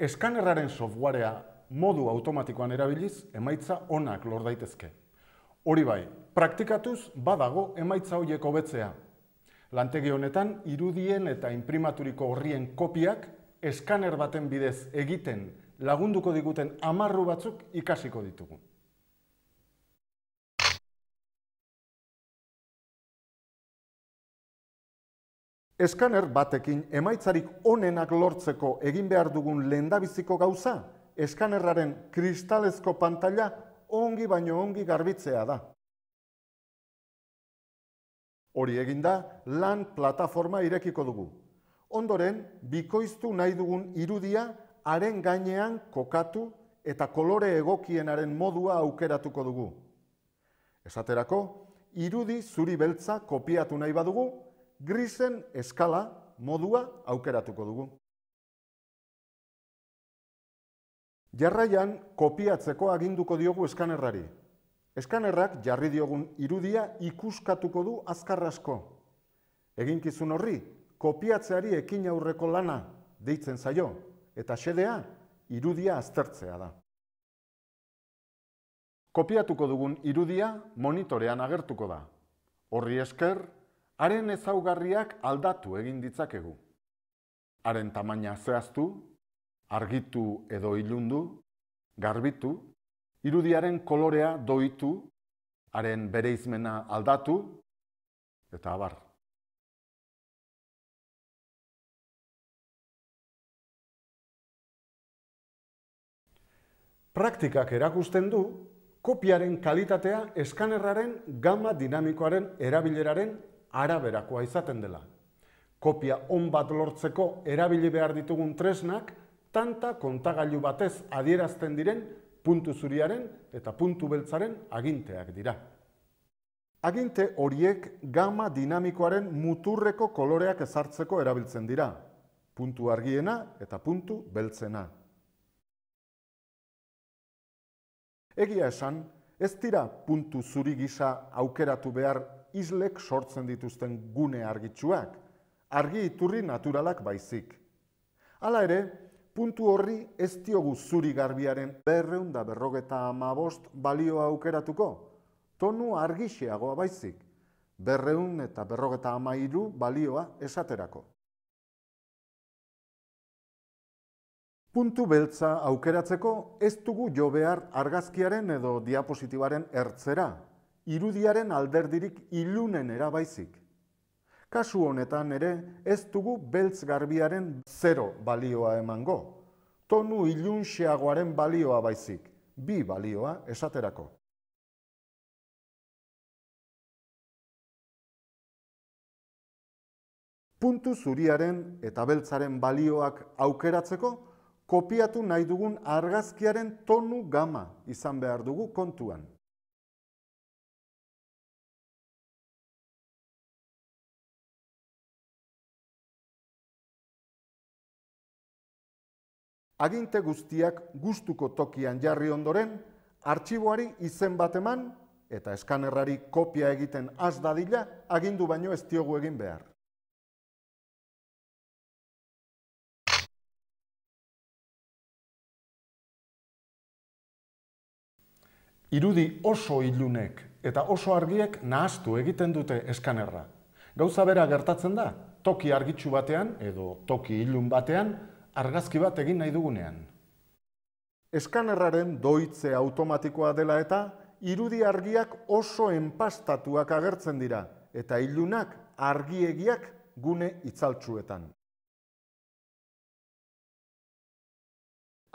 eskanerraren softwarea modu automatikoan erabiliz emaitza onak lor daitezke. Hori bai, praktikatuz badago emaitza hoiek hobetzea. Lantegi honetan irudien eta inprimaturiko horrien kopiak eskaner baten bidez egiten lagunduko diguten amarru batzuk ikasiko ditugu. Eskaner batekin emaitzarik onenak lortzeko egin behar dugun lehendabiziko gauza, eskanerraren kristalezko pantalla ongi baino ongi garbitzea da. Hori eginda, lan plataforma irekiko dugu. Ondoren, bikoiztu nahi dugun irudia haren gainean kokatu eta kolore egokienaren modua aukeratuko dugu. Esaterako, irudi zuri beltza kopiatu nahi badugu grisen eskala modua aukeratuko dugu. Jarraian, kopiatzeko aginduko diogu eskanerrari. Eskanerrak jarri diogun irudia ikuskatuko du azkarrasko. Eginkizun horri, kopiatzeari ekin aurreko lana deitzen zaio, eta xedea, irudia aztertzea da. Kopiatuko dugun irudia monitorean agertuko da. Horri esker, haren ezaugarriak aldatu egin ditzakegu. Haren tamaina zehaztu, argitu edo ilundu, garbitu, irudiaren kolorea doitu, haren bereizmena aldatu, eta abar. Praktikak erakusten du, kopiaren kalitatea eskanerraren gama dinamikoaren erabileraren araberakoa izaten dela. Kopia on bat lortzeko erabili behar ditugun tresnak, tanta kontagailu batez adierazten diren puntu zuriaren eta puntu beltzaren aginteak dira. Aginte horiek gama dinamikoaren muturreko koloreak ezartzeko erabiltzen dira. Puntu argiena eta puntu beltzena. Egia esan, ez dira puntu zuri gisa aukeratu behar islek sortzen dituzten gune argitsuak, argi iturri naturalak baizik. Hala ere, puntu horri ez diogu zuri garbiaren berreunda berrogeta amabost balioa aukeratuko. Tonu argixeagoa baizik, berreun eta berrogeta amairu balioa esaterako. Puntu beltza aukeratzeko ez dugu jo behar argazkiaren edo diapositibaren ertzera, irudiaren alderdirik ilunen erabaizik. Kasu honetan ere, ez dugu beltz garbiaren zero balioa emango. Tonu ilun balioa baizik, bi balioa esaterako. Puntu zuriaren eta beltzaren balioak aukeratzeko, kopiatu nahi dugun argazkiaren tonu gama izan behar dugu kontuan. aginte guztiak gustuko tokian jarri ondoren, artxiboari izen bat eman eta eskanerrari kopia egiten az dadila, agindu baino ez diogu egin behar. Irudi oso ilunek eta oso argiek nahaztu egiten dute eskanerra. Gauza bera gertatzen da, toki argitsu batean edo toki ilun batean argazki bat egin nahi dugunean. Eskanerraren doitze automatikoa dela eta irudi argiak oso enpastatuak agertzen dira eta ilunak argiegiak gune itzaltzuetan.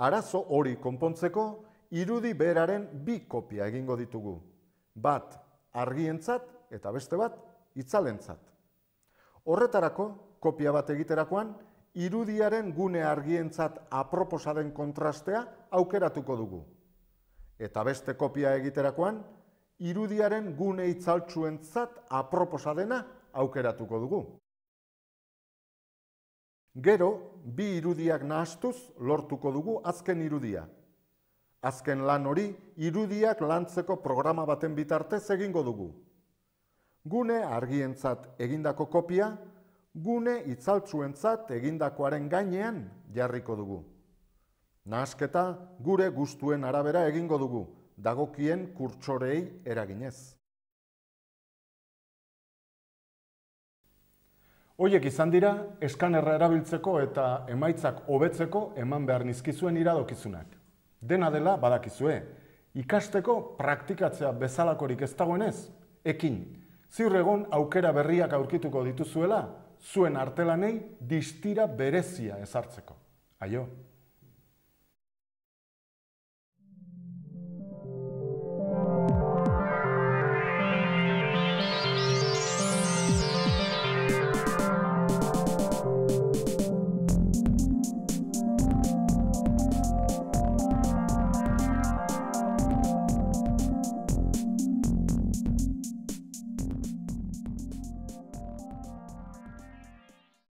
Arazo hori konpontzeko, irudi beraren bi kopia egingo ditugu. Bat argientzat eta beste bat itzalentzat. Horretarako, kopia bat egiterakoan, irudiaren gune argientzat aproposaren kontrastea aukeratuko dugu. Eta beste kopia egiterakoan, irudiaren gune itzaltzuen zat aproposadena aukeratuko dugu. Gero, bi irudiak nahastuz lortuko dugu azken irudia. Azken lan hori, irudiak lantzeko programa baten bitartez egingo dugu. Gune argientzat egindako kopia gune itzaltzuentzat egindakoaren gainean jarriko dugu. Nahasketa gure guztuen arabera egingo dugu, dagokien kurtsorei eraginez. Hoiek izan dira, eskanerra erabiltzeko eta emaitzak hobetzeko eman behar nizkizuen iradokizunak. Dena dela badakizue, ikasteko praktikatzea bezalakorik ez dagoenez, ekin, ziur egon aukera berriak aurkituko dituzuela, zuen artelanei distira berezia ezartzeko. Aio.